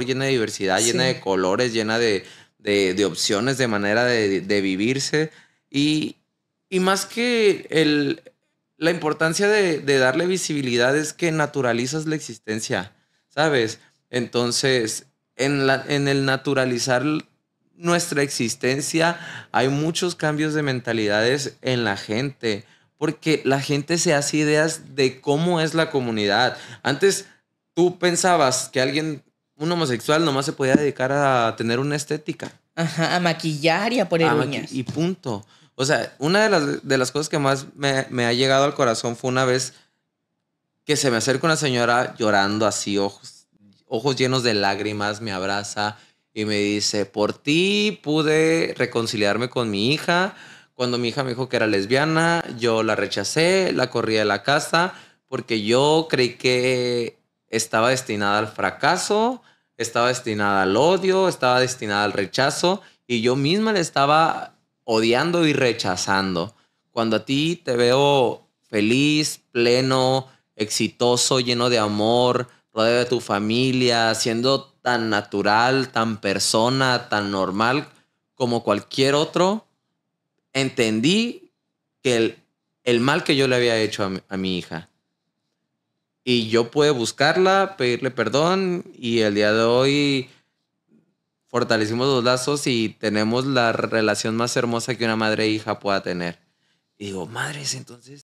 llena de diversidad, llena de colores, llena de, opciones, de manera de, vivirse. Y, más que la importancia de, darle visibilidad es que naturalizas la existencia, ¿sabes? Entonces, en, la, en el naturalizar nuestra existencia, hay muchos cambios de mentalidades en la gente, porque la gente se hace ideas de cómo es la comunidad. Antes tú pensabas que alguien un homosexual nomás se podía dedicar a tener una estética. Ajá, a maquillar y a poner uñas. Y punto. O sea, una de las, de las cosas que más me, ha llegado al corazón fue una vez que se me acerca una señora llorando así, ojos, ojos llenos de lágrimas, me abraza y me dice, por ti pude reconciliarme con mi hija. Cuando mi hija me dijo que era lesbiana, yo la rechacé, la corrí de la casa porque yo creí que estaba destinada al fracaso estaba destinada al odio, estaba destinada al rechazo y yo misma le estaba odiando y rechazando. Cuando a ti te veo feliz, pleno, exitoso, lleno de amor, rodeado de tu familia, siendo tan natural, tan persona, tan normal como cualquier otro, entendí que el, mal que yo le había hecho a mi hija y yo pude buscarla, pedirle perdón y el día de hoy fortalecimos los lazos y tenemos la relación más hermosa que una madre e hija pueda tener. Y digo, madres, entonces